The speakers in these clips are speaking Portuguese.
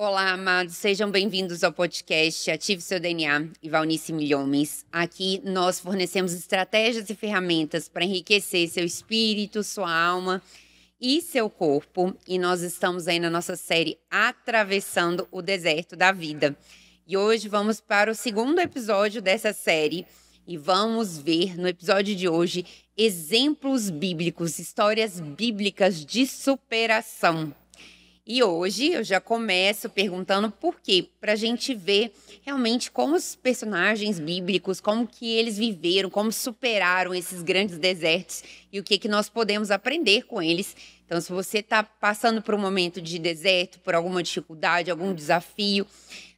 Olá, amados, sejam bem-vindos ao podcast Ative Seu DNA e Valnice Milhões. Aqui nós fornecemos estratégias e ferramentas para enriquecer seu espírito, sua alma e seu corpo. E nós estamos aí na nossa série Atravessando o Deserto da Vida. E hoje vamos para o segundo episódio dessa série e vamos ver no episódio de hoje exemplos bíblicos, histórias bíblicas de superação. E hoje eu já começo perguntando por quê, para a gente ver realmente como os personagens bíblicos, como que eles viveram, como superaram esses grandes desertos e o que que nós podemos aprender com eles. Então, se você está passando por um momento de deserto, por alguma dificuldade, algum desafio,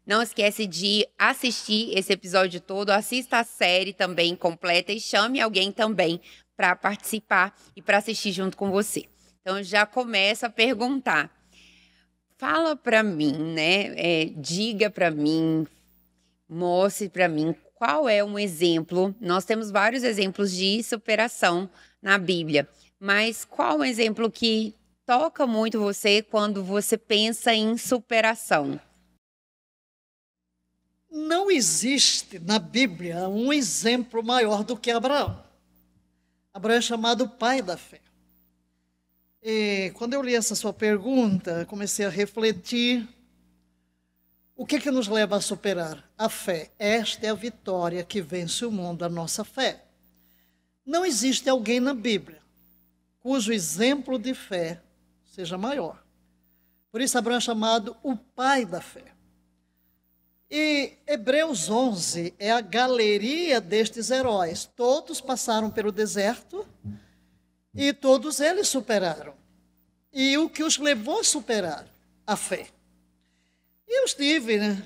não esquece de assistir esse episódio todo, assista a série também completa e chame alguém também para participar e para assistir junto com você. Então, já começa a perguntar fala para mim, né? É, diga para mim, mostre para mim qual é um exemplo. Nós temos vários exemplos de superação na Bíblia, mas qual é um exemplo que toca muito você quando você pensa em superação? Não existe na Bíblia um exemplo maior do que Abraão. Abraão é chamado pai da fé. E quando eu li essa sua pergunta, comecei a refletir. O que, é que nos leva a superar? A fé. Esta é a vitória que vence o mundo, a nossa fé. Não existe alguém na Bíblia cujo exemplo de fé seja maior. Por isso, Abraão é chamado o pai da fé. E Hebreus 11 é a galeria destes heróis. Todos passaram pelo deserto e todos eles superaram. E o que os levou a superar? A fé. E eu estive, né?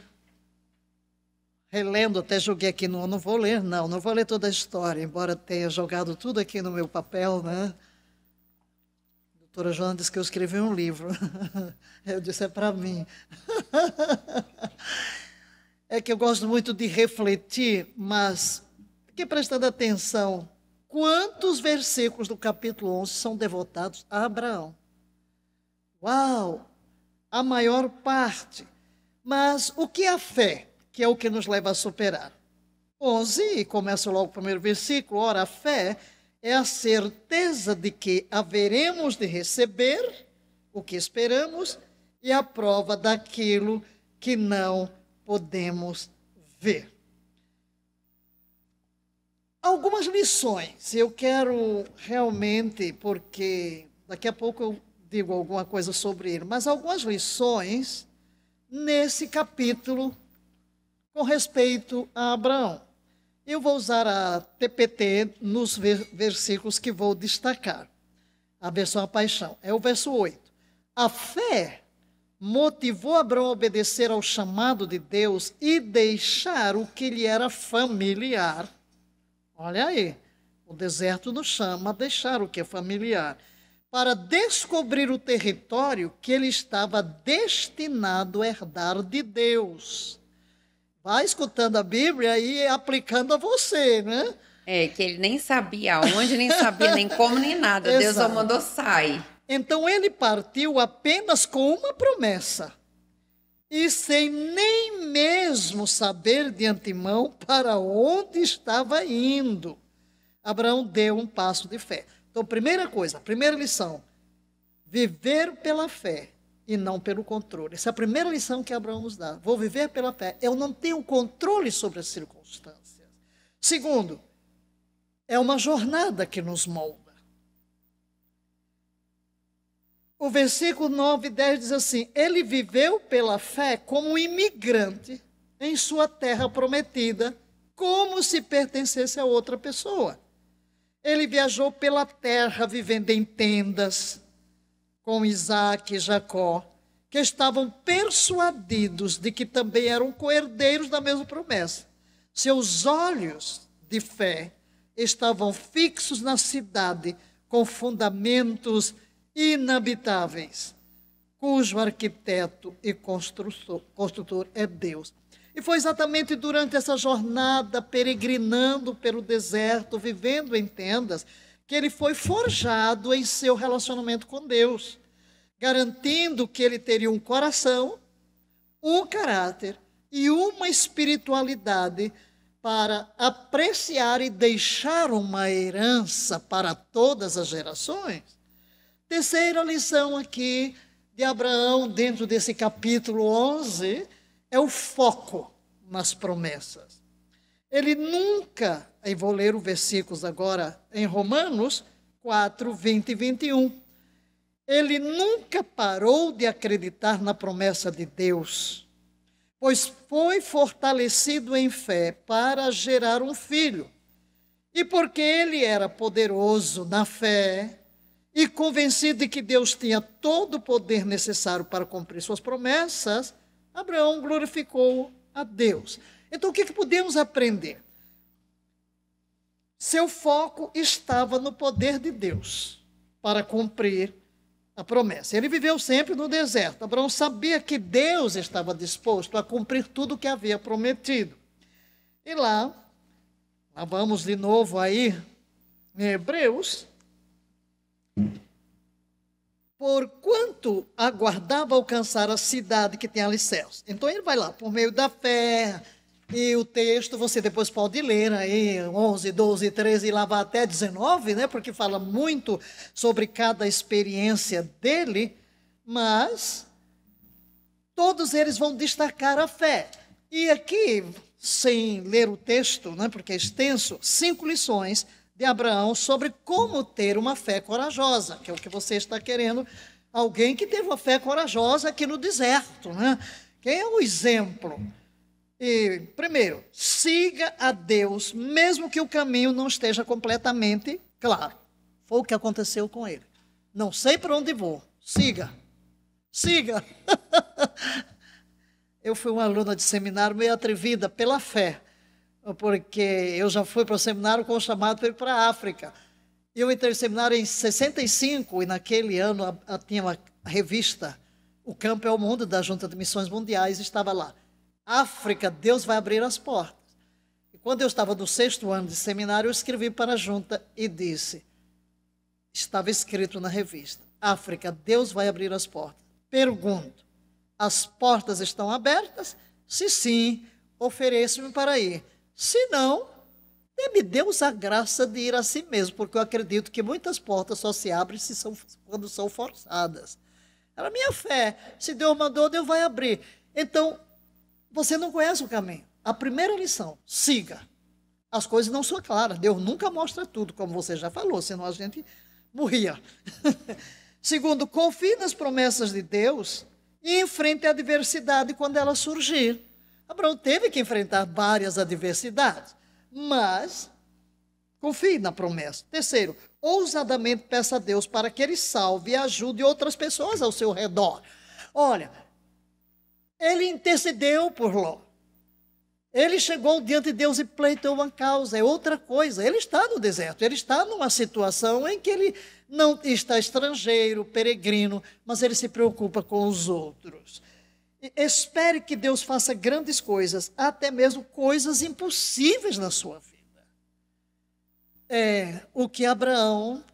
relendo, até joguei aqui no. Não vou ler, não, não vou ler toda a história, embora tenha jogado tudo aqui no meu papel, né? A doutora Joana disse que eu escrevi um livro. Eu disse, é para mim. É que eu gosto muito de refletir, mas fiquei prestando atenção Quantos versículos do capítulo 11 são devotados a Abraão? Uau! A maior parte. Mas o que é a fé, que é o que nos leva a superar? 11, e começa logo o primeiro versículo. Ora, a fé é a certeza de que haveremos de receber o que esperamos e a prova daquilo que não podemos ver. Algumas lições. Eu quero realmente, porque daqui a pouco eu digo alguma coisa sobre ele, mas algumas lições nesse capítulo com respeito a Abraão. Eu vou usar a TPT nos versículos que vou destacar. A versão A Paixão. É o verso 8. A fé motivou Abraão a obedecer ao chamado de Deus e deixar o que lhe era familiar Olha aí, o deserto nos chama a deixar o que é familiar, para descobrir o território que ele estava destinado a herdar de Deus. Vai escutando a Bíblia e aplicando a você, né? É, que ele nem sabia onde, nem sabia nem como, nem nada. Deus só mandou sai. Então ele partiu apenas com uma promessa e sem nem mesmo saber de antemão para onde estava indo. Abraão deu um passo de fé. Então, primeira coisa, primeira lição: viver pela fé e não pelo controle. Essa é a primeira lição que Abraão nos dá. Vou viver pela fé. Eu não tenho controle sobre as circunstâncias. Segundo, é uma jornada que nos molda. O versículo 9 e 10 diz assim: Ele viveu pela fé como um imigrante em sua terra prometida, como se pertencesse a outra pessoa. Ele viajou pela terra vivendo em tendas com Isaac e Jacó, que estavam persuadidos de que também eram coerdeiros da mesma promessa. Seus olhos de fé estavam fixos na cidade com fundamentos inabitáveis, cujo arquiteto e construtor é Deus. E foi exatamente durante essa jornada, peregrinando pelo deserto, vivendo em tendas, que ele foi forjado em seu relacionamento com Deus, garantindo que ele teria um coração, um caráter e uma espiritualidade para apreciar e deixar uma herança para todas as gerações. Terceira lição aqui de Abraão, dentro desse capítulo 11, é o foco nas promessas. Ele nunca, e vou ler os versículos agora em Romanos 4, 20 e 21. Ele nunca parou de acreditar na promessa de Deus, pois foi fortalecido em fé para gerar um filho. E porque ele era poderoso na fé, e convencido de que Deus tinha todo o poder necessário para cumprir suas promessas, Abraão glorificou a Deus. Então, o que, é que podemos aprender? Seu foco estava no poder de Deus para cumprir a promessa. Ele viveu sempre no deserto. Abraão sabia que Deus estava disposto a cumprir tudo o que havia prometido. E lá, lá vamos de novo aí em Hebreus, porquanto aguardava alcançar a cidade que tem alicerce. Então ele vai lá, por meio da fé, e o texto você depois pode ler aí, 11, 12, 13, e lá vai até 19, né? Porque fala muito sobre cada experiência dele, mas todos eles vão destacar a fé. E aqui, sem ler o texto, né, porque é extenso, cinco lições de Abraão sobre como ter uma fé corajosa, que é o que você está querendo. Alguém que teve uma fé corajosa aqui no deserto, né? Quem é o exemplo? E, primeiro, siga a Deus, mesmo que o caminho não esteja completamente claro. Foi o que aconteceu com ele. Não sei para onde vou. Siga. Siga. Eu fui uma aluna de seminário meio atrevida pela fé porque eu já fui para o seminário com o chamado para ir para a África. Eu entrei no seminário em 65 e naquele ano a, a, tinha uma revista, O Campo é o Mundo, da Junta de Missões Mundiais, estava lá. África, Deus vai abrir as portas. E quando eu estava no sexto ano de seminário, eu escrevi para a junta e disse, estava escrito na revista, África, Deus vai abrir as portas. Pergunto, as portas estão abertas? Se sim, ofereço-me para ir. Se não, dê-me né, Deus a graça de ir a si mesmo, porque eu acredito que muitas portas só se abrem se são, quando são forçadas. Era minha fé. Se Deus mandou, Deus vai abrir. Então, você não conhece o caminho. A primeira lição, siga. As coisas não são claras. Deus nunca mostra tudo, como você já falou, senão a gente morria. Segundo, confie nas promessas de Deus e enfrente a adversidade quando ela surgir. Abraão teve que enfrentar várias adversidades, mas confie na promessa. Terceiro, ousadamente peça a Deus para que ele salve e ajude outras pessoas ao seu redor. Olha, ele intercedeu por Ló. Ele chegou diante de Deus e pleiteou uma causa, é outra coisa. Ele está no deserto, ele está numa situação em que ele não está estrangeiro, peregrino, mas ele se preocupa com os outros. Espere que Deus faça grandes coisas, até mesmo coisas impossíveis na sua vida. É o que Abraão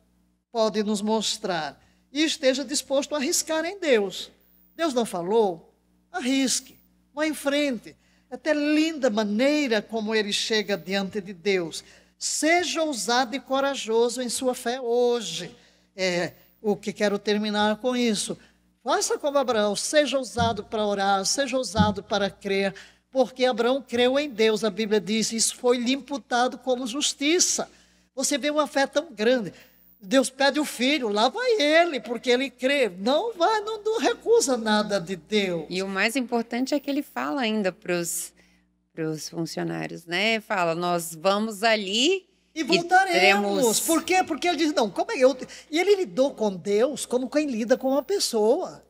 pode nos mostrar. E esteja disposto a arriscar em Deus. Deus não falou? Arrisque, vá em frente. É até linda maneira como ele chega diante de Deus. Seja ousado e corajoso em sua fé hoje. É o que quero terminar com isso Faça como Abraão, seja usado para orar, seja usado para crer, porque Abraão creu em Deus, a Bíblia diz, isso foi lhe imputado como justiça. Você vê uma fé tão grande. Deus pede o filho, lá vai ele, porque ele crê. Não vai, não, não recusa nada de Deus. E o mais importante é que ele fala ainda para os funcionários, né? Fala, nós vamos ali e voltaremos. Extremos. Por quê? Porque ele diz, não, como é eu. E ele lidou com Deus como quem lida com uma pessoa.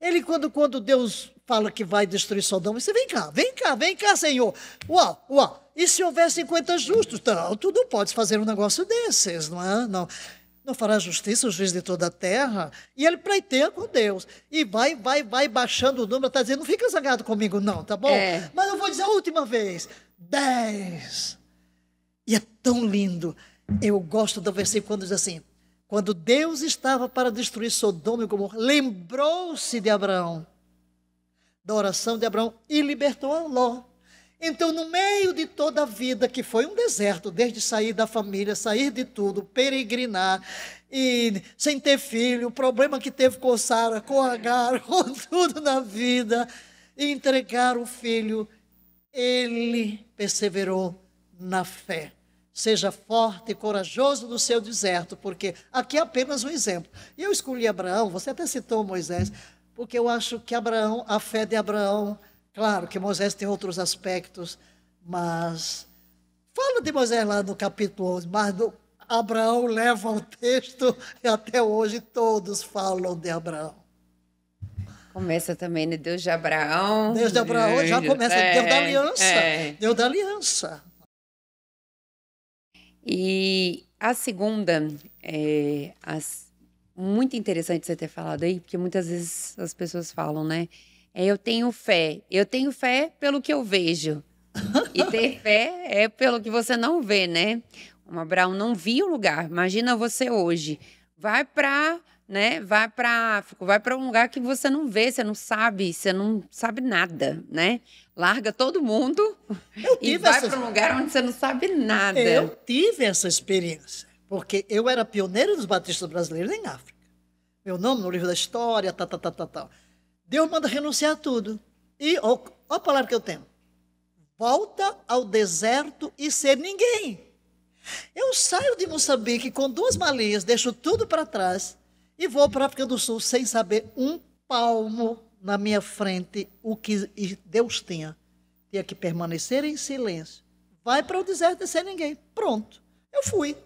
Ele, quando, quando Deus fala que vai destruir Sodoma, você vem cá, vem cá, vem cá, Senhor. Uau, uau. E se houver 50 justos? Não, tu não podes fazer um negócio desses, não é? Não. Não fará justiça o juiz de toda a terra. E ele pleiteia com Deus. E vai, vai, vai baixando o número, está dizendo, não fica zangado comigo, não, tá bom? É. Mas eu vou dizer a última vez: 10. E é tão lindo. Eu gosto do versículo quando diz assim: quando Deus estava para destruir Sodoma e Gomorra, lembrou-se de Abraão, da oração de Abraão, e libertou Ló. Então, no meio de toda a vida, que foi um deserto, desde sair da família, sair de tudo, peregrinar, e sem ter filho, o problema que teve com Sara, com Agar, com tudo na vida, entregar o filho, ele perseverou na fé. Seja forte e corajoso no seu deserto, porque aqui é apenas um exemplo. E eu escolhi Abraão, você até citou Moisés, porque eu acho que Abraão, a fé de Abraão, claro que Moisés tem outros aspectos, mas fala de Moisés lá no capítulo 11, mas no, Abraão leva o texto e até hoje todos falam de Abraão. Começa também, no né? Deus de Abraão. Deus de Abraão já começa. É, Deus da é, aliança. É. Deus da aliança. E a segunda, é, as, muito interessante você ter falado aí, porque muitas vezes as pessoas falam, né? É, eu tenho fé. Eu tenho fé pelo que eu vejo. E ter fé é pelo que você não vê, né? Uma Brown não via o lugar. Imagina você hoje. Vai para né? Vai para África, vai para um lugar que você não vê, você não sabe, você não sabe nada, né? Larga todo mundo e vai essa... para um lugar onde você não sabe nada. Eu tive essa experiência, porque eu era pioneiro dos batistas brasileiros em África. Meu nome no livro da história, tá, tá, tal, tá, tá, tal, tá. Deus manda renunciar a tudo. E olha a palavra que eu tenho. Volta ao deserto e ser ninguém. Eu saio de Moçambique com duas malinhas, deixo tudo para trás e vou para a África do Sul sem saber um palmo na minha frente o que Deus tinha. Tinha que permanecer em silêncio. Vai para o deserto sem ninguém. Pronto. Eu fui.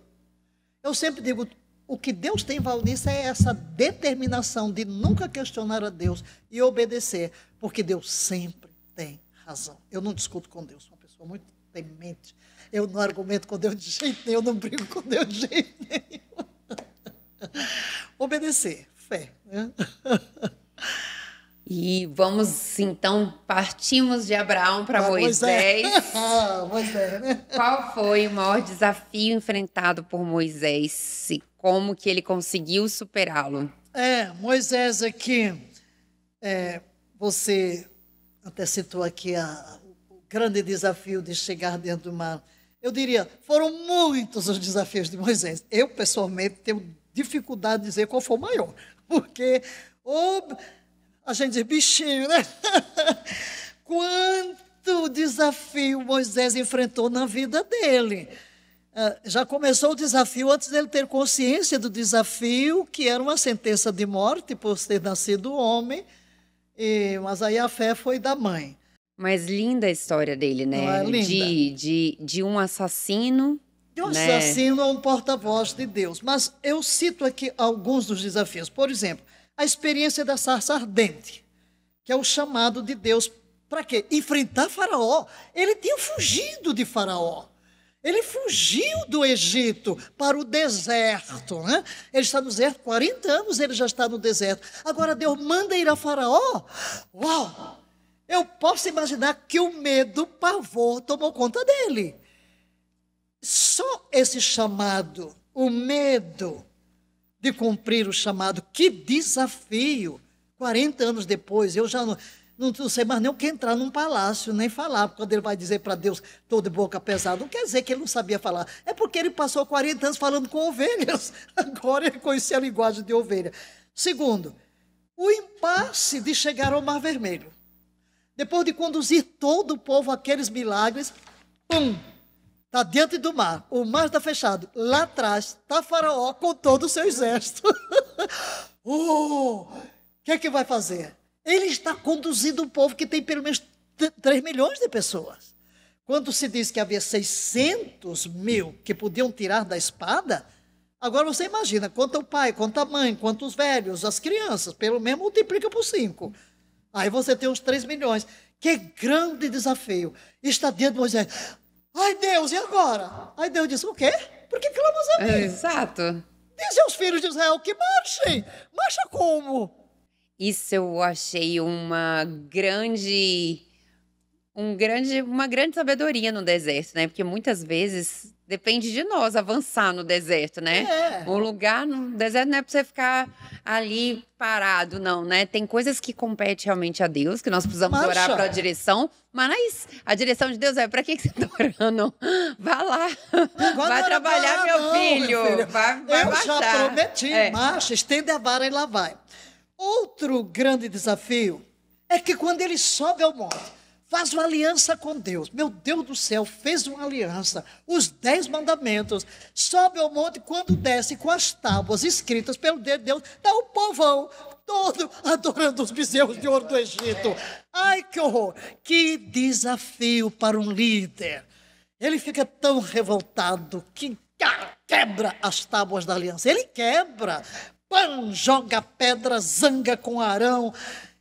Eu sempre digo, o que Deus tem, Valnice, é essa determinação de nunca questionar a Deus e obedecer, porque Deus sempre tem razão. Eu não discuto com Deus, sou uma pessoa muito temente. Eu não argumento com Deus de jeito nenhum, eu não brigo com Deus de jeito nenhum obedecer. Fé. Né? E vamos, então, partimos de Abraão para ah, é. Moisés. Moisés. Ah, Moisés né? Qual foi o maior desafio enfrentado por Moisés e como que ele conseguiu superá-lo? É, Moisés aqui, é, você até citou aqui a, o grande desafio de chegar dentro do mar. Eu diria, foram muitos os desafios de Moisés. Eu, pessoalmente, tenho dificuldade de dizer qual foi o maior. Porque ou a gente diz bichinho, né? Quanto desafio Moisés enfrentou na vida dele. Ah, já começou o desafio antes dele ter consciência do desafio, que era uma sentença de morte por ter nascido homem, e, mas aí a fé foi da mãe. Mas linda a história dele, né? É, de, de, de um assassino eu né? assassino é um porta-voz de Deus, mas eu cito aqui alguns dos desafios. Por exemplo, a experiência da sarça ardente, que é o chamado de Deus para quê? Enfrentar Faraó. Ele tinha fugido de Faraó. Ele fugiu do Egito para o deserto. Né? Ele está no deserto 40 anos, ele já está no deserto. Agora Deus manda ir a Faraó. Uau! Eu posso imaginar que o medo, o pavor tomou conta dele. Só esse chamado, o medo de cumprir o chamado, que desafio! 40 anos depois, eu já não, não, não sei mais nem o que entrar num palácio, nem falar, quando ele vai dizer para Deus, todo de boca pesada. Não quer dizer que ele não sabia falar, é porque ele passou 40 anos falando com ovelhas, agora ele conhecia a linguagem de ovelha. Segundo, o impasse de chegar ao Mar Vermelho. Depois de conduzir todo o povo àqueles milagres, pum, Tá diante do mar, o mar está fechado. Lá atrás tá Faraó com todo o seu exército. O oh, que é que vai fazer? Ele está conduzindo um povo que tem pelo menos 3 milhões de pessoas. Quando se diz que havia 600 mil que podiam tirar da espada, agora você imagina, quanto o pai, quanto a mãe, quantos velhos, as crianças, pelo menos multiplica por 5. Aí você tem uns 3 milhões. Que grande desafio. Está dentro de Moisés. Ai, Deus, e agora? Ai Deus disse: O quê? Por que clamas a mim? É, exato. Diz aos filhos de Israel que marchem. Marcha como? Isso eu achei uma grande um grande, uma grande sabedoria no deserto, né? Porque muitas vezes depende de nós avançar no deserto, né? É. O lugar no deserto não é para você ficar ali parado, não, né? Tem coisas que competem realmente a Deus, que nós precisamos Mancha. orar para a direção, mas é a direção de Deus é para que, que você está orando? Vá lá, vai trabalhar, meu, não, filho. meu, filho. vai, vai Eu baixar. já prometi, é. marcha, estende a vara e lá vai. Outro grande desafio é que quando ele sobe ao monte, Faz uma aliança com Deus. Meu Deus do céu, fez uma aliança. Os dez mandamentos. Sobe ao monte quando desce com as tábuas escritas pelo dedo de Deus. Dá o povão todo adorando os bezerros de ouro do Egito. Ai, que horror! Que desafio para um líder. Ele fica tão revoltado que quebra as tábuas da aliança. Ele quebra, Pan, joga pedra, zanga com Arão,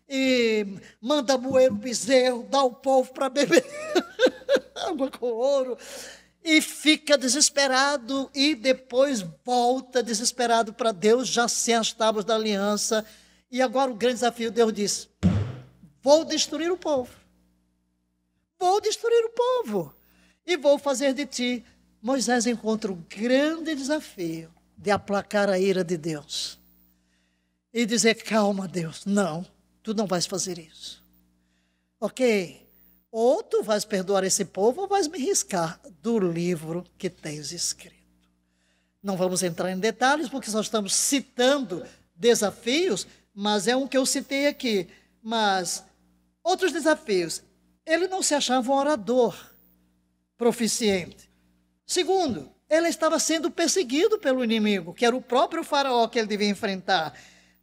e manda moer o bezerro, dá o povo para beber água com ouro, e fica desesperado, e depois volta desesperado para Deus, já sem as tábuas da aliança. E agora o grande desafio, Deus diz: vou destruir o povo, vou destruir o povo, e vou fazer de ti. Moisés encontra o grande desafio de aplacar a ira de Deus e dizer: calma, Deus, não Tu não vais fazer isso. Ok? Ou tu vais perdoar esse povo ou vais me riscar do livro que tens escrito. Não vamos entrar em detalhes, porque só estamos citando desafios, mas é um que eu citei aqui. Mas outros desafios. Ele não se achava um orador proficiente. Segundo, ele estava sendo perseguido pelo inimigo, que era o próprio faraó que ele devia enfrentar.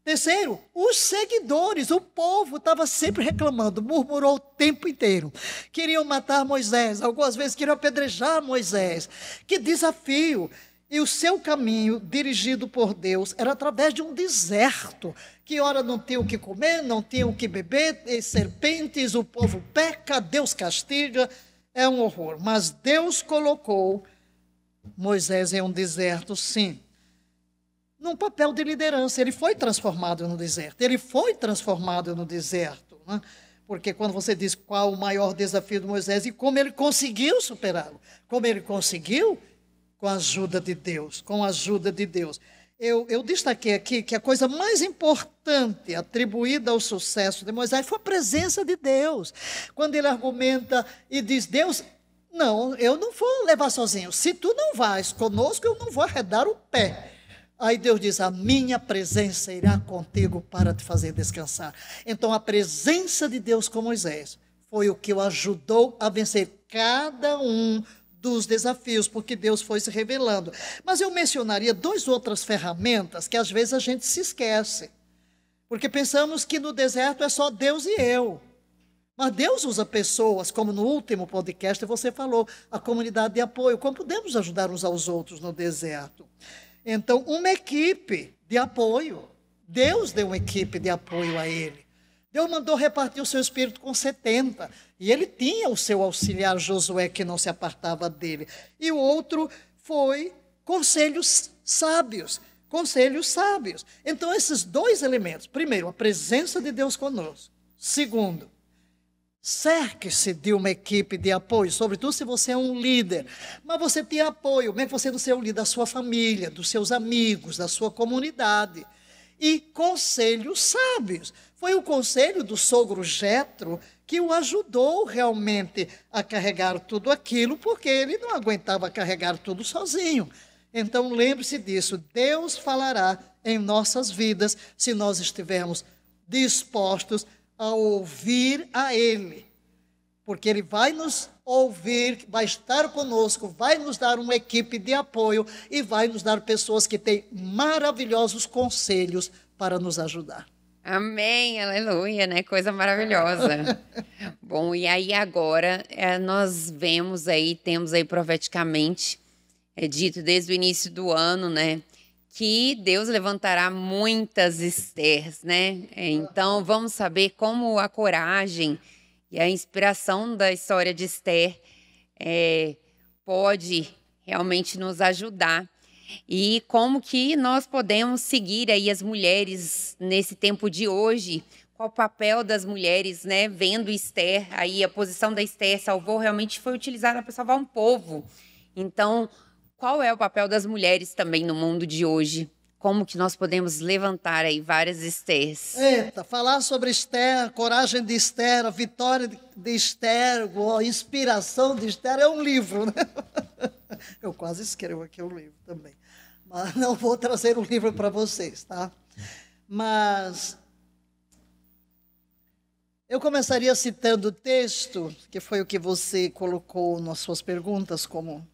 Terceiro, os seguidores, o povo estava sempre reclamando, murmurou o tempo inteiro. Queriam matar Moisés, algumas vezes queriam apedrejar Moisés. Que desafio! E o seu caminho, dirigido por Deus, era através de um deserto, que ora não tinha o que comer, não tinha o que beber, serpentes, o povo peca, Deus castiga, é um horror. Mas Deus colocou Moisés em um deserto, sim num papel de liderança. Ele foi transformado no deserto. Ele foi transformado no deserto. Né? Porque quando você diz qual o maior desafio de Moisés e como ele conseguiu superá-lo, como ele conseguiu com a ajuda de Deus, com a ajuda de Deus. Eu, eu destaquei aqui que a coisa mais importante atribuída ao sucesso de Moisés foi a presença de Deus. Quando ele argumenta e diz: Deus, não, eu não vou levar sozinho. Se tu não vais conosco, eu não vou arredar o pé. Aí Deus diz: A minha presença irá contigo para te fazer descansar. Então, a presença de Deus com Moisés foi o que o ajudou a vencer cada um dos desafios, porque Deus foi se revelando. Mas eu mencionaria duas outras ferramentas que às vezes a gente se esquece. Porque pensamos que no deserto é só Deus e eu. Mas Deus usa pessoas, como no último podcast você falou, a comunidade de apoio. Como podemos ajudar uns aos outros no deserto? Então, uma equipe de apoio. Deus deu uma equipe de apoio a ele. Deus mandou repartir o seu espírito com 70. E ele tinha o seu auxiliar Josué, que não se apartava dele. E o outro foi conselhos sábios. Conselhos sábios. Então, esses dois elementos: primeiro, a presença de Deus conosco. Segundo, Cerque-se de uma equipe de apoio, sobretudo se você é um líder. Mas você tem apoio, mesmo que você não seja um líder da sua família, dos seus amigos, da sua comunidade. E conselhos sábios. Foi o conselho do sogro Jetro que o ajudou realmente a carregar tudo aquilo, porque ele não aguentava carregar tudo sozinho. Então lembre-se disso, Deus falará em nossas vidas se nós estivermos dispostos a a ouvir a Ele, porque Ele vai nos ouvir, vai estar conosco, vai nos dar uma equipe de apoio e vai nos dar pessoas que têm maravilhosos conselhos para nos ajudar. Amém, aleluia, né? Coisa maravilhosa. Bom, e aí agora é, nós vemos aí, temos aí profeticamente, é dito desde o início do ano, né? que Deus levantará muitas Esters, né? Então vamos saber como a coragem e a inspiração da história de Esther é, pode realmente nos ajudar e como que nós podemos seguir aí as mulheres nesse tempo de hoje qual o papel das mulheres, né? Vendo Esther, aí a posição da Esther salvou realmente foi utilizada para salvar um povo. Então, qual é o papel das mulheres também no mundo de hoje? Como que nós podemos levantar aí várias Esters? Eita, falar sobre Esther, coragem de Esther, a vitória de Esther, a inspiração de Esther é um livro, né? Eu quase escrevo aqui um livro também. Mas não vou trazer um livro para vocês, tá? Mas eu começaria citando o texto, que foi o que você colocou nas suas perguntas como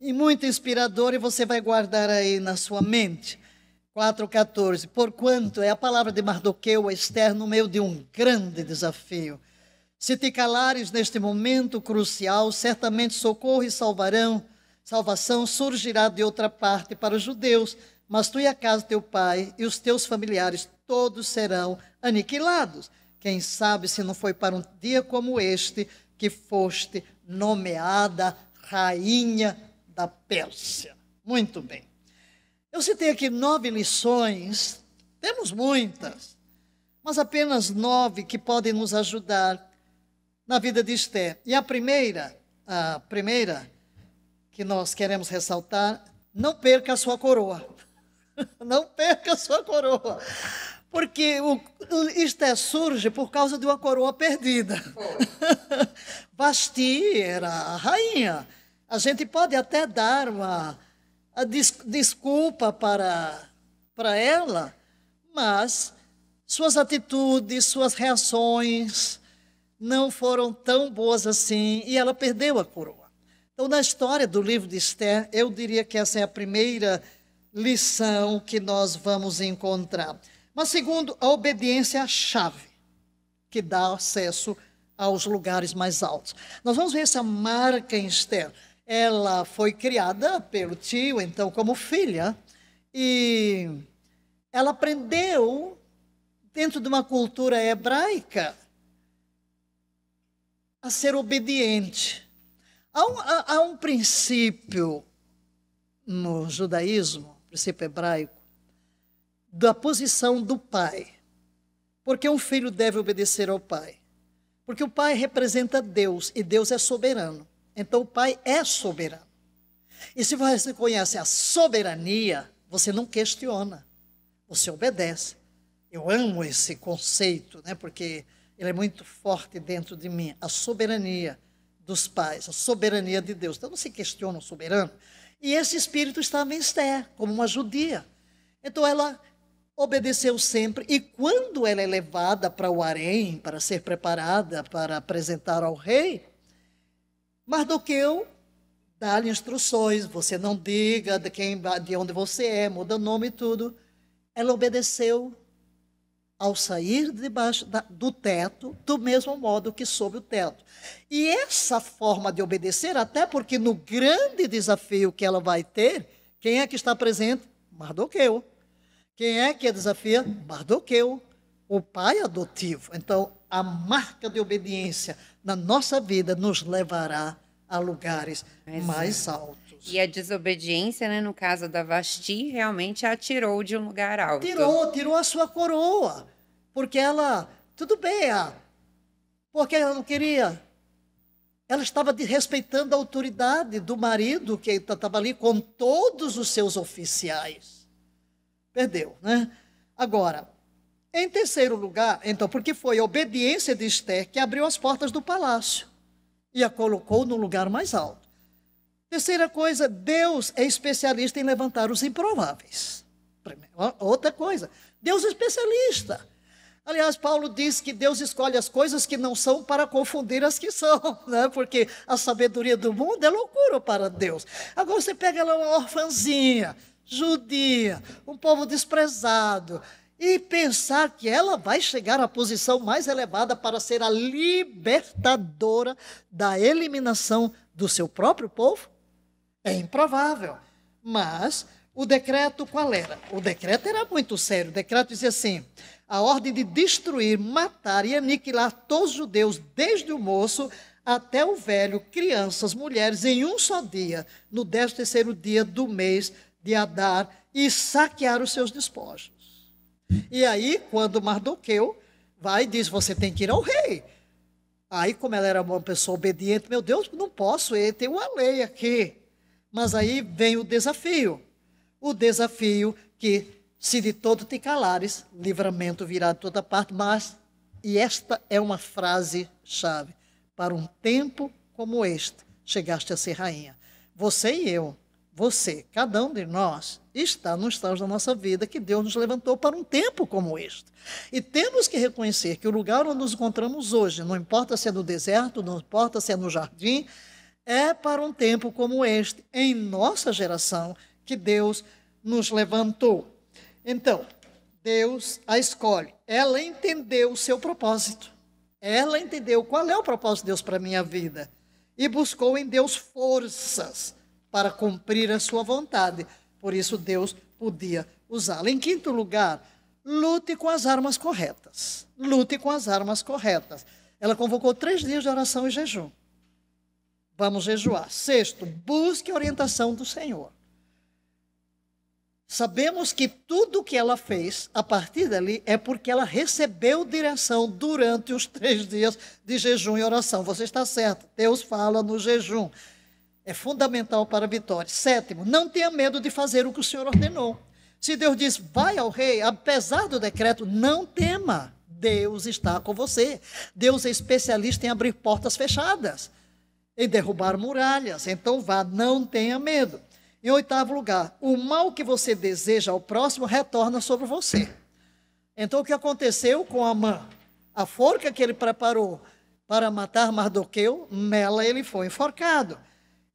e muito inspirador e você vai guardar aí na sua mente. 4,14. Porquanto é a palavra de Mardoqueu externa no meio de um grande desafio. Se te calares neste momento crucial, certamente socorro e salvarão, salvação surgirá de outra parte para os judeus, mas tu e a casa teu pai e os teus familiares todos serão aniquilados. Quem sabe se não foi para um dia como este que foste nomeada rainha da Pérsia. Muito bem. Eu citei aqui nove lições, temos muitas, mas apenas nove que podem nos ajudar na vida de Esté. E a primeira, a primeira que nós queremos ressaltar, não perca a sua coroa. Não perca a sua coroa. Porque o, o Esté surge por causa de uma coroa perdida. Basti era a rainha. A gente pode até dar uma desculpa para, para ela, mas suas atitudes, suas reações não foram tão boas assim e ela perdeu a coroa. Então, na história do livro de Esther, eu diria que essa é a primeira lição que nós vamos encontrar. Mas, segundo, a obediência é a chave que dá acesso aos lugares mais altos. Nós vamos ver essa marca em Esther ela foi criada pelo tio, então, como filha, e ela aprendeu dentro de uma cultura hebraica a ser obediente. Há um, há, há um princípio no judaísmo, princípio hebraico, da posição do pai. Porque um filho deve obedecer ao pai. Porque o pai representa Deus e Deus é soberano. Então o Pai é soberano. E se você conhece a soberania, você não questiona, você obedece. Eu amo esse conceito, né? Porque ele é muito forte dentro de mim, a soberania dos pais, a soberania de Deus. Então não se questiona o soberano. E esse espírito estava em Esther, como uma judia. Então ela obedeceu sempre, e quando ela é levada para o harém, para ser preparada para apresentar ao rei, Mardoqueu dá-lhe instruções, você não diga de quem, de onde você é, muda nome e tudo. Ela obedeceu ao sair debaixo da, do teto, do mesmo modo que sob o teto. E essa forma de obedecer, até porque no grande desafio que ela vai ter, quem é que está presente? Mardoqueu. Quem é que a desafia? Mardoqueu, o pai adotivo. Então, a marca de obediência na nossa vida nos levará a lugares Mas, é. mais altos. E a desobediência, né, no caso da Vasti, realmente a tirou de um lugar alto. Tirou, tirou a sua coroa. Porque ela, tudo bem, ah, porque ela não queria. Ela estava respeitando a autoridade do marido que estava tá, ali com todos os seus oficiais. Perdeu, né? Agora, em terceiro lugar, então, porque foi a obediência de Esther que abriu as portas do palácio e a colocou no lugar mais alto. Terceira coisa, Deus é especialista em levantar os improváveis. Outra coisa, Deus é especialista. Aliás, Paulo diz que Deus escolhe as coisas que não são para confundir as que são, né? porque a sabedoria do mundo é loucura para Deus. Agora você pega lá uma orfanzinha, judia, um povo desprezado, e pensar que ela vai chegar à posição mais elevada para ser a libertadora da eliminação do seu próprio povo? É improvável. Mas o decreto qual era? O decreto era muito sério. O decreto dizia assim: a ordem de destruir, matar e aniquilar todos os judeus, desde o moço até o velho, crianças, mulheres, em um só dia, no décimo terceiro dia do mês de Adar, e saquear os seus despojos. E aí, quando Mardoqueu vai e diz: Você tem que ir ao rei. Aí, como ela era uma pessoa obediente, meu Deus, não posso, tem uma lei aqui. Mas aí vem o desafio. O desafio que, se de todo te calares, livramento virá de toda parte. Mas, e esta é uma frase chave, para um tempo como este, chegaste a ser rainha. Você e eu você, cada um de nós, está nos estágio da nossa vida que Deus nos levantou para um tempo como este. E temos que reconhecer que o lugar onde nos encontramos hoje, não importa se é no deserto, não importa se é no jardim, é para um tempo como este, em nossa geração, que Deus nos levantou. Então, Deus a escolhe. Ela entendeu o seu propósito. Ela entendeu qual é o propósito de Deus para a minha vida. E buscou em Deus forças para cumprir a sua vontade. Por isso, Deus podia usá-la. Em quinto lugar, lute com as armas corretas. Lute com as armas corretas. Ela convocou três dias de oração e jejum. Vamos jejuar. Sexto, busque a orientação do Senhor. Sabemos que tudo o que ela fez a partir dali é porque ela recebeu direção durante os três dias de jejum e oração. Você está certo, Deus fala no jejum. É fundamental para a vitória. Sétimo, não tenha medo de fazer o que o Senhor ordenou. Se Deus diz, vai ao rei, apesar do decreto, não tema. Deus está com você. Deus é especialista em abrir portas fechadas, em derrubar muralhas. Então vá, não tenha medo. Em oitavo lugar, o mal que você deseja ao próximo retorna sobre você. Então o que aconteceu com Amã? A forca que ele preparou para matar Mardoqueu, nela ele foi enforcado.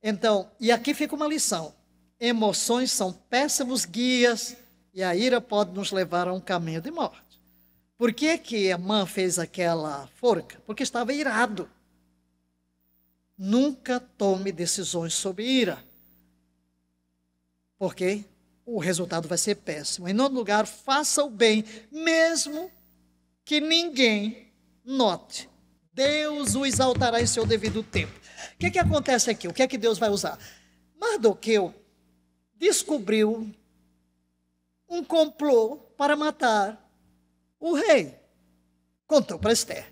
Então, e aqui fica uma lição: emoções são péssimos guias e a ira pode nos levar a um caminho de morte. Por que que Amã fez aquela forca? Porque estava irado. Nunca tome decisões sobre ira, porque o resultado vai ser péssimo. Em nono lugar, faça o bem, mesmo que ninguém note. Deus o exaltará em seu devido tempo. O que é que acontece aqui? O que é que Deus vai usar? Mardoqueu descobriu um complô para matar o rei. Contou para Esther.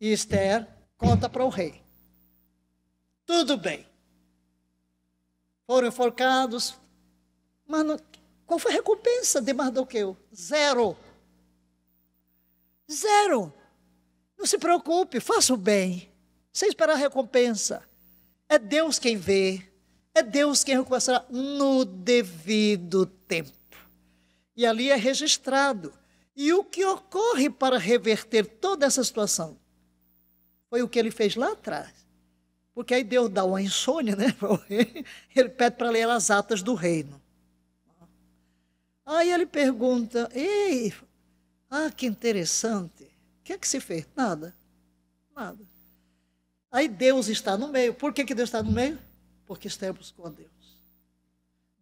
E Esther conta para o rei. Tudo bem. Foram enforcados. Mas não, qual foi a recompensa de Mardoqueu? Zero. Zero. Não se preocupe, faça o bem sem esperar recompensa. É Deus quem vê, é Deus quem recompensará no devido tempo. E ali é registrado. E o que ocorre para reverter toda essa situação? Foi o que ele fez lá atrás. Porque aí Deus dá uma insônia, né? Ele pede para ler as atas do reino. Aí ele pergunta: Ei, ah, que interessante. O que é que se fez? Nada. Nada. Aí Deus está no meio. Por que, que Deus está no meio? Porque estamos com Deus.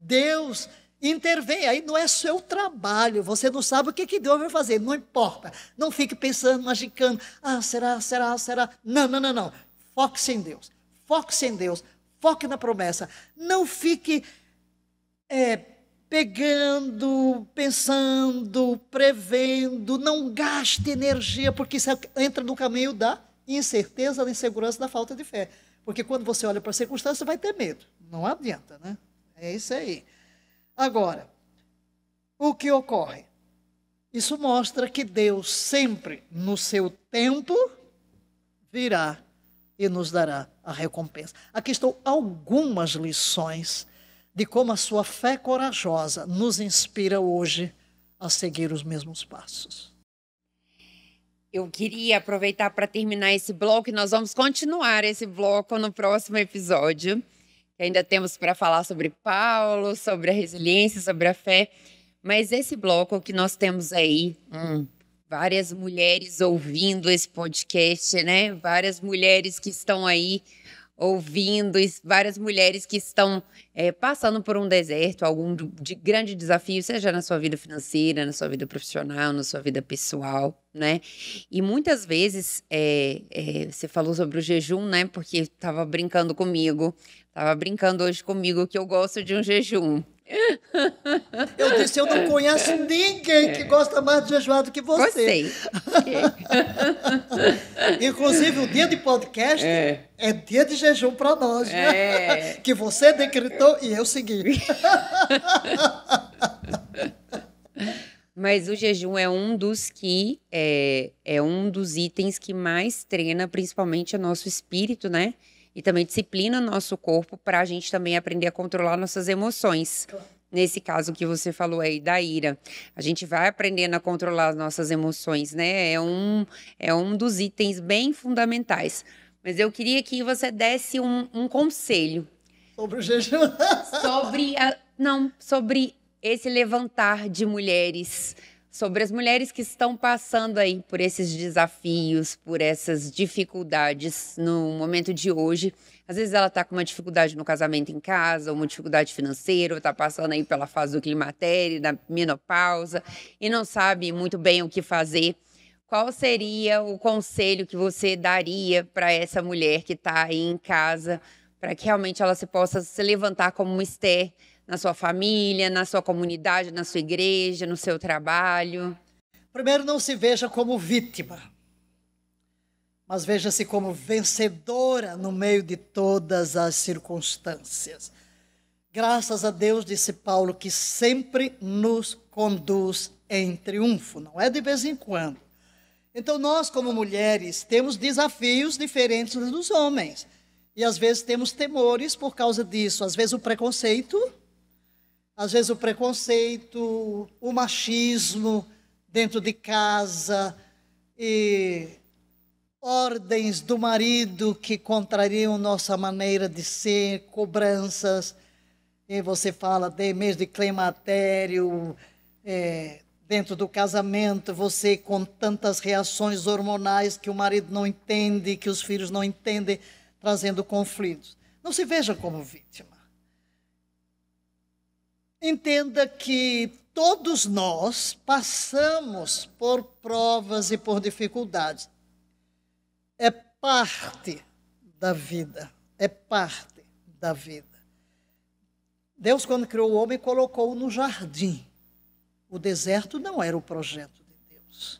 Deus intervém. Aí não é seu trabalho. Você não sabe o que, que Deus vai fazer. Não importa. Não fique pensando, magicando. Ah, será, será, será. Não, não, não, não. foque em Deus. foque em Deus. Foque na promessa. Não fique é, pegando, pensando, prevendo. Não gaste energia, porque isso é entra no caminho da incerteza, a insegurança, da falta de fé. Porque quando você olha para a circunstância, você vai ter medo. Não adianta, né? É isso aí. Agora, o que ocorre? Isso mostra que Deus sempre, no seu tempo, virá e nos dará a recompensa. Aqui estão algumas lições de como a sua fé corajosa nos inspira hoje a seguir os mesmos passos. Eu queria aproveitar para terminar esse bloco e nós vamos continuar esse bloco no próximo episódio. Ainda temos para falar sobre Paulo, sobre a resiliência, sobre a fé. Mas esse bloco que nós temos aí, hum, várias mulheres ouvindo esse podcast, né? Várias mulheres que estão aí ouvindo várias mulheres que estão é, passando por um deserto, algum de grande desafio, seja na sua vida financeira, na sua vida profissional, na sua vida pessoal, né? E muitas vezes é, é, você falou sobre o jejum, né? Porque estava brincando comigo, estava brincando hoje comigo que eu gosto de um jejum. Eu disse, eu não conheço é. ninguém que gosta mais de jejuar do que você. sei. É. Inclusive, o dia de podcast é, é dia de jejum para nós, né? é. né? Que você decretou e eu segui. Mas o jejum é um dos que é, é um dos itens que mais treina, principalmente o nosso espírito, né? e também disciplina nosso corpo para a gente também aprender a controlar nossas emoções. nesse caso que você falou aí da ira. A gente vai aprendendo a controlar as nossas emoções, né? É um, é um dos itens bem fundamentais. Mas eu queria que você desse um, um conselho. Sobre o jejum. Sobre. A, não, sobre esse levantar de mulheres sobre as mulheres que estão passando aí por esses desafios, por essas dificuldades no momento de hoje. Às vezes ela está com uma dificuldade no casamento em casa, uma dificuldade financeira, está passando aí pela fase do climatério, da menopausa e não sabe muito bem o que fazer. Qual seria o conselho que você daria para essa mulher que está aí em casa, para que realmente ela se possa se levantar como uma Esther na sua família, na sua comunidade, na sua igreja, no seu trabalho? Primeiro, não se veja como vítima, mas veja-se como vencedora no meio de todas as circunstâncias. Graças a Deus, disse Paulo, que sempre nos conduz em triunfo, não é de vez em quando. Então, nós, como mulheres, temos desafios diferentes dos homens. E às vezes temos temores por causa disso. Às vezes o preconceito às vezes o preconceito, o machismo dentro de casa e ordens do marido que contrariam nossa maneira de ser, cobranças. E você fala de mês de climatério, é, dentro do casamento, você com tantas reações hormonais que o marido não entende, que os filhos não entendem, trazendo conflitos. Não se veja como vítima. Entenda que todos nós passamos por provas e por dificuldades. É parte da vida, é parte da vida. Deus, quando criou o homem, colocou-o no jardim. O deserto não era o projeto de Deus.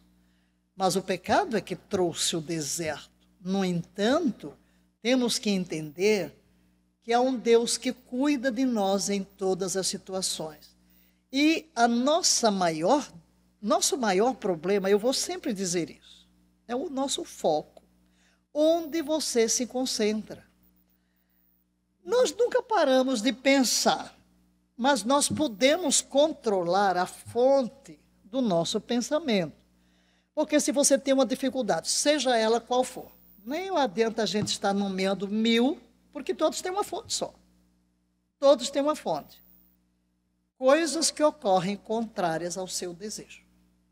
Mas o pecado é que trouxe o deserto. No entanto, temos que entender que é um Deus que cuida de nós em todas as situações. E a nossa maior, nosso maior problema, eu vou sempre dizer isso, é o nosso foco, onde você se concentra. Nós nunca paramos de pensar, mas nós podemos controlar a fonte do nosso pensamento. Porque se você tem uma dificuldade, seja ela qual for, nem adianta a gente estar nomeando mil porque todos têm uma fonte só. Todos têm uma fonte. Coisas que ocorrem contrárias ao seu desejo.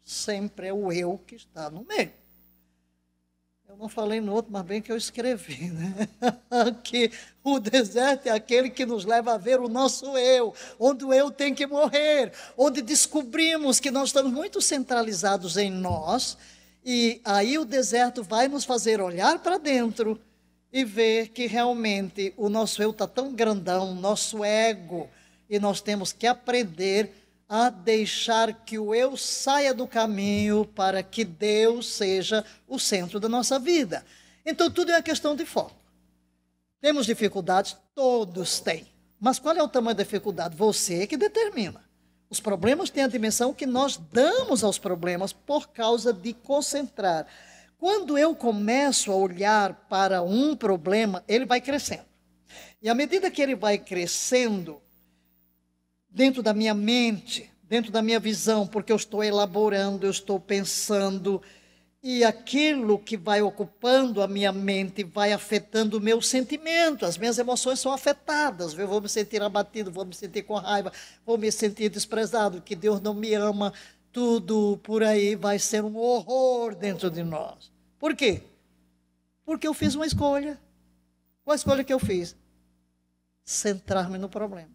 Sempre é o eu que está no meio. Eu não falei no outro, mas bem que eu escrevi, né? que o deserto é aquele que nos leva a ver o nosso eu, onde o eu tem que morrer, onde descobrimos que nós estamos muito centralizados em nós, e aí o deserto vai nos fazer olhar para dentro e ver que realmente o nosso eu está tão grandão, nosso ego, e nós temos que aprender a deixar que o eu saia do caminho para que Deus seja o centro da nossa vida. Então tudo é uma questão de foco. Temos dificuldades? Todos têm. Mas qual é o tamanho da dificuldade? Você é que determina. Os problemas têm a dimensão que nós damos aos problemas por causa de concentrar quando eu começo a olhar para um problema, ele vai crescendo. E à medida que ele vai crescendo, dentro da minha mente, dentro da minha visão, porque eu estou elaborando, eu estou pensando, e aquilo que vai ocupando a minha mente vai afetando o meu sentimento, as minhas emoções são afetadas. Eu vou me sentir abatido, vou me sentir com raiva, vou me sentir desprezado, que Deus não me ama, tudo por aí vai ser um horror dentro de nós. Por quê? Porque eu fiz uma escolha. Qual a escolha que eu fiz? Centrar-me no problema.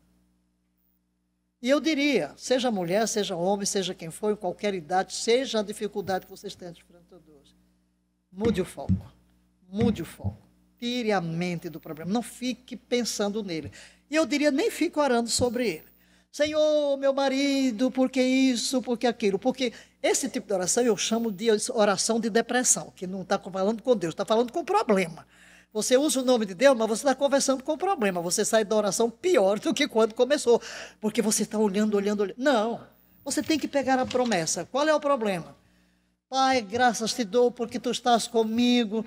E eu diria, seja mulher, seja homem, seja quem for, em qualquer idade, seja a dificuldade que vocês têm enfrentando hoje, mude o foco. Mude o foco. Tire a mente do problema. Não fique pensando nele. E eu diria, nem fique orando sobre ele. Senhor, meu marido, por que isso, por que aquilo? Porque esse tipo de oração eu chamo de oração de depressão, que não está falando com Deus, está falando com o problema. Você usa o nome de Deus, mas você está conversando com o problema. Você sai da oração pior do que quando começou, porque você está olhando, olhando, olhando. Não, você tem que pegar a promessa. Qual é o problema? Pai, graças te dou porque tu estás comigo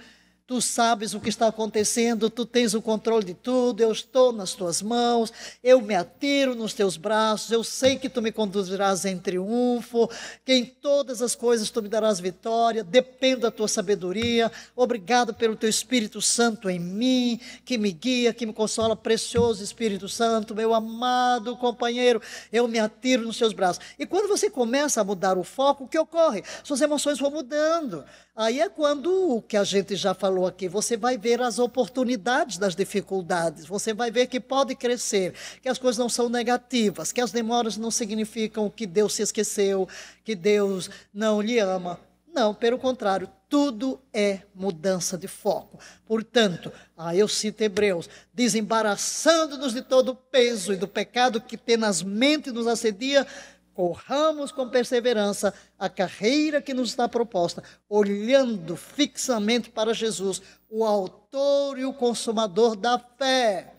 Tu sabes o que está acontecendo, tu tens o controle de tudo, eu estou nas tuas mãos, eu me atiro nos teus braços, eu sei que tu me conduzirás em triunfo, que em todas as coisas tu me darás vitória, dependo da tua sabedoria. Obrigado pelo teu Espírito Santo em mim, que me guia, que me consola, precioso Espírito Santo, meu amado companheiro, eu me atiro nos teus braços. E quando você começa a mudar o foco, o que ocorre? Suas emoções vão mudando. Aí é quando o que a gente já falou falou aqui, você vai ver as oportunidades das dificuldades, você vai ver que pode crescer, que as coisas não são negativas, que as demoras não significam que Deus se esqueceu, que Deus não lhe ama. Não, pelo contrário, tudo é mudança de foco. Portanto, aí ah, eu cito Hebreus, desembaraçando-nos de todo o peso e do pecado que tenazmente nos assedia, corramos com perseverança a carreira que nos está proposta, olhando fixamente para Jesus, o Autor e o Consumador da fé,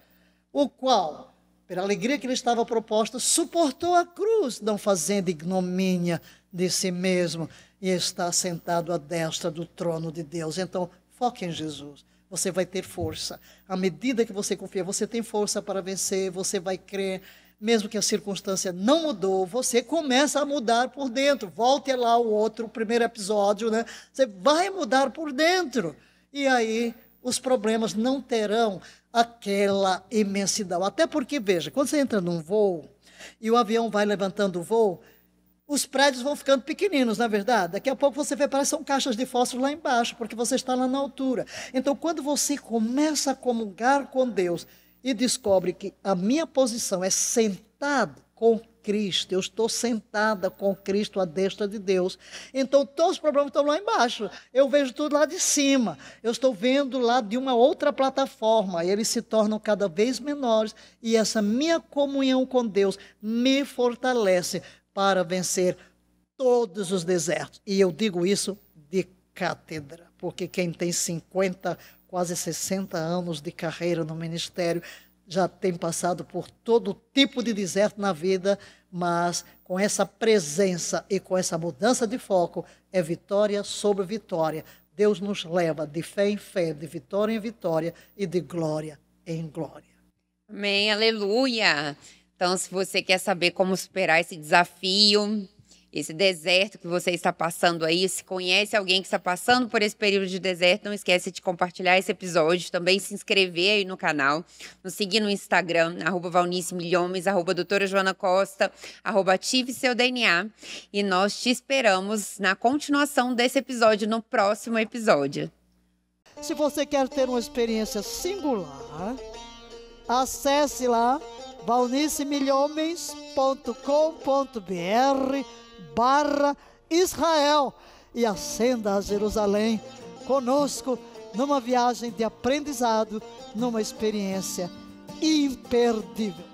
o qual, pela alegria que lhe estava proposta, suportou a cruz, não fazendo ignomínia de si mesmo, e está sentado à destra do trono de Deus. Então, foque em Jesus você vai ter força. À medida que você confia, você tem força para vencer, você vai crer, mesmo que a circunstância não mudou, você começa a mudar por dentro. Volte lá o outro, o primeiro episódio, né? Você vai mudar por dentro. E aí os problemas não terão aquela imensidão. Até porque, veja, quando você entra num voo e o avião vai levantando o voo, os prédios vão ficando pequeninos, na é verdade. Daqui a pouco você vê, parece são caixas de fósforo lá embaixo, porque você está lá na altura. Então, quando você começa a comungar com Deus, e descobre que a minha posição é sentada com Cristo, eu estou sentada com Cristo à destra de Deus. Então todos os problemas estão lá embaixo. Eu vejo tudo lá de cima. Eu estou vendo lá de uma outra plataforma. Eles se tornam cada vez menores e essa minha comunhão com Deus me fortalece para vencer todos os desertos. E eu digo isso de cátedra, porque quem tem 50 quase 60 anos de carreira no ministério, já tem passado por todo tipo de deserto na vida, mas com essa presença e com essa mudança de foco, é vitória sobre vitória. Deus nos leva de fé em fé, de vitória em vitória e de glória em glória. Amém, aleluia. Então, se você quer saber como superar esse desafio, esse deserto que você está passando aí. Se conhece alguém que está passando por esse período de deserto, não esquece de compartilhar esse episódio, também se inscrever aí no canal, nos seguir no Instagram, arroba Valnice Milhomes, arroba doutora Joana Costa, arroba ative seu DNA. E nós te esperamos na continuação desse episódio, no próximo episódio. Se você quer ter uma experiência singular, acesse lá valnicemilhomens.com.br barra Israel e ascenda a Jerusalém conosco numa viagem de aprendizado, numa experiência imperdível.